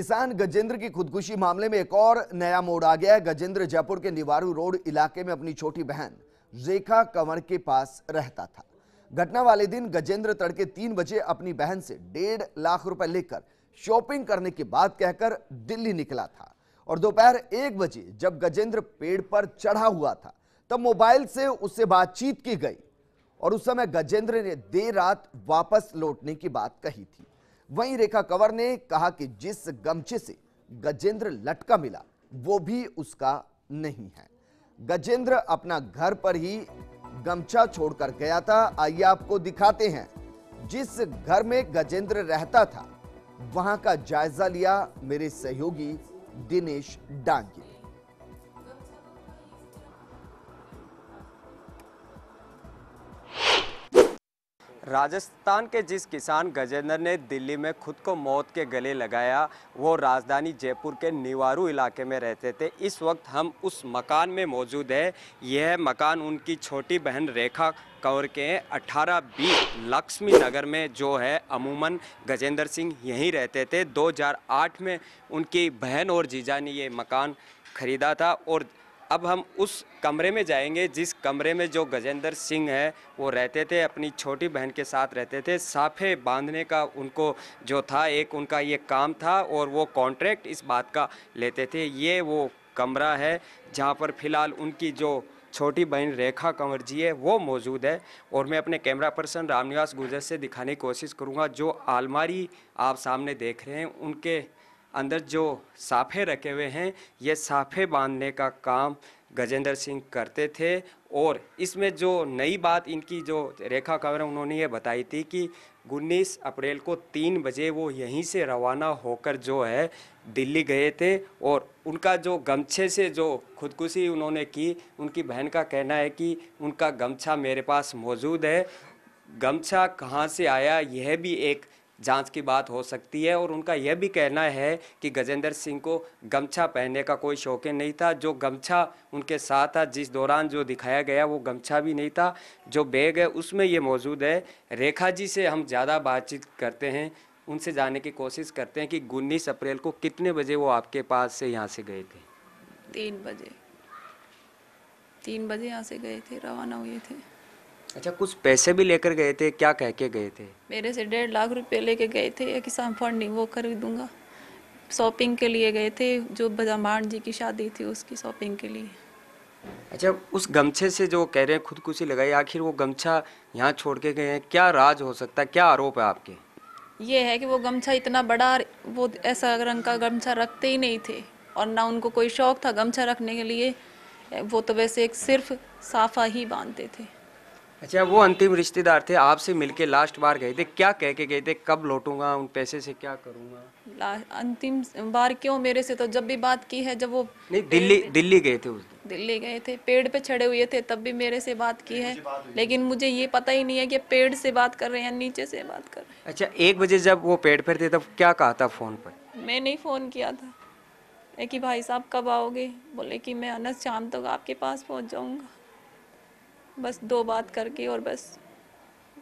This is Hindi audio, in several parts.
किसान गजेंद्र की खुदकुशी मामले में एक और नया मोड़ आ गया है गजेंद्र जयपुर के निवारू रोड इलाके में अपनी छोटी बहन रेखा कंवर के पास रहता था घटना वाले दिन गजेंद्र तड़के तीन बजे अपनी बहन से डेढ़ लाख रुपए लेकर शॉपिंग करने की बात कहकर दिल्ली निकला था और दोपहर एक बजे जब गजेंद्र पेड़ पर चढ़ा हुआ था तब मोबाइल से उससे बातचीत की गई और उस समय गजेंद्र ने देर रात वापस लौटने की बात कही थी वहीं रेखा कंवर ने कहा कि जिस गमछे से गजेंद्र लटका मिला वो भी उसका नहीं है गजेंद्र अपना घर पर ही गमछा छोड़कर गया था आइए आपको दिखाते हैं जिस घर में गजेंद्र रहता था वहां का जायजा लिया मेरे सहयोगी दिनेश डांगी राजस्थान के जिस किसान गजेंद्र ने दिल्ली में खुद को मौत के गले लगाया वो राजधानी जयपुर के निवारू इलाके में रहते थे इस वक्त हम उस मकान में मौजूद है यह मकान उनकी छोटी बहन रेखा कंवर के अठारह बी लक्ष्मी नगर में जो है अमूमन गजेंद्र सिंह यहीं रहते थे 2008 में उनकी बहन और जीजा ने ये मकान खरीदा था और अब हम उस कमरे में जाएंगे जिस कमरे में जो गजेंद्र सिंह है वो रहते थे अपनी छोटी बहन के साथ रहते थे साफे बांधने का उनको जो था एक उनका ये काम था और वो कॉन्ट्रैक्ट इस बात का लेते थे ये वो कमरा है जहाँ पर फ़िलहाल उनकी जो छोटी बहन रेखा कंवर जी है वो मौजूद है और मैं अपने कैमरा पर्सन रामनिवास गुजर से दिखाने की कोशिश करूँगा जो आलमारी आप सामने देख रहे हैं उनके अंदर जो साफे रखे हुए हैं ये साफे बांधने का काम गजेंद्र सिंह करते थे और इसमें जो नई बात इनकी जो रेखा कवर उन्होंने ये बताई थी कि उन्नीस अप्रैल को तीन बजे वो यहीं से रवाना होकर जो है दिल्ली गए थे और उनका जो गमछे से जो खुदकुशी उन्होंने की उनकी बहन का कहना है कि उनका गमछा मेरे पास मौजूद है गमछा कहाँ से आया यह भी एक जांच की बात हो सकती है और उनका यह भी कहना है कि गजेंद्र सिंह को गमछा पहनने का कोई शौकीन नहीं था जो गमछा उनके साथ था जिस दौरान जो दिखाया गया वो गमछा भी नहीं था जो बैग है उसमें ये मौजूद है रेखा जी से हम ज़्यादा बातचीत करते हैं उनसे जाने की कोशिश करते हैं कि उन्नीस अप्रैल को कितने बजे वो आपके पास से यहाँ से गए थे तीन बजे तीन बजे यहाँ से गए थे रवाना हुए थे अच्छा कुछ पैसे भी लेकर गए थे क्या कह के गए थे मेरे से डेढ़ लाख रुपए लेके गए थे एक किसान फंडिंग वो कर दूंगा शॉपिंग के लिए गए थे जो बजामान जी की शादी थी उसकी शॉपिंग के लिए अच्छा उस गमछे से जो कह रहे हैं खुदकुशी लगाई आखिर वो गमछा यहाँ छोड़ के गए हैं क्या राज हो सकता है क्या आरोप है आपके ये है कि वो गमछा इतना बड़ा वो ऐसा रंग का गमछा रखते ही नहीं थे और ना उनको कोई शौक था गमछा रखने के लिए वो तो वैसे एक सिर्फ साफा ही बांधते थे अच्छा वो अंतिम रिश्तेदार थे आपसे मिलके लास्ट बार गए थे क्या कह के गए थे कब लौटूंगा उन पैसे से क्या करूंगा अंतिम बार क्यों मेरे से तो जब भी बात की है जब वो नहीं दिल्ली दिल्ली गए थे उस दिन दिल्ली गए थे पेड़ पे चढ़े हुए थे तब भी मेरे से बात की है लेकिन मुझे ये पता ही नहीं है कि पेड़ से बात कर रहे हैं नीचे से बात कर रहे हैं अच्छा एक बजे जब वो पेड़ पर थे तब क्या कहा था फ़ोन पर मैंने फ़ोन किया था कि भाई साहब कब आओगे बोले कि मैं अनस शाम तक आपके पास पहुँच जाऊँगा बस दो बात करके और बस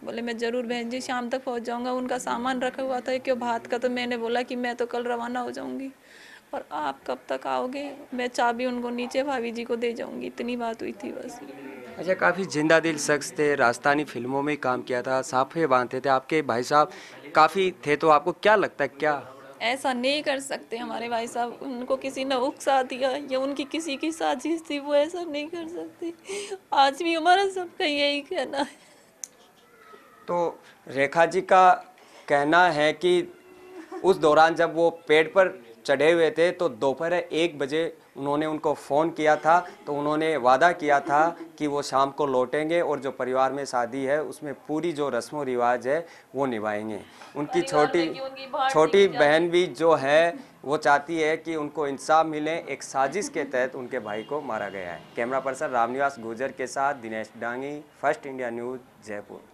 बोले मैं ज़रूर बहन जी शाम तक पहुंच जाऊंगा उनका सामान रखा हुआ था क्यों भात का तो मैंने बोला कि मैं तो कल रवाना हो जाऊंगी और आप कब तक आओगे मैं चाबी उनको नीचे भाभी जी को दे जाऊंगी इतनी बात हुई थी बस अच्छा काफ़ी जिंदा दिल शख्स थे राजस्थानी फिल्मों में काम किया था साफे बांधते थे आपके भाई साहब काफ़ी थे तो आपको क्या लगता है क्या ऐसा नहीं कर सकते हमारे भाई साहब उनको किसी ने उकसा दिया या उनकी किसी की साजिश थी वो ऐसा नहीं कर सकते आज भी हमारा सबका यही कहना है तो रेखा जी का कहना है कि उस दौरान जब वो पेड़ पर चढ़े हुए थे तो दोपहर एक बजे उन्होंने उनको फ़ोन किया था तो उन्होंने वादा किया था कि वो शाम को लौटेंगे और जो परिवार में शादी है उसमें पूरी जो रस्म रिवाज है वो निभाएंगे उनकी छोटी छोटी बहन भी जो है वो चाहती है कि उनको इंसाफ मिले एक साजिश के तहत उनके भाई को मारा गया है कैमरा पर्सन रामनिवास गुर्जर के साथ Dinesh Dangi first India news Jaipur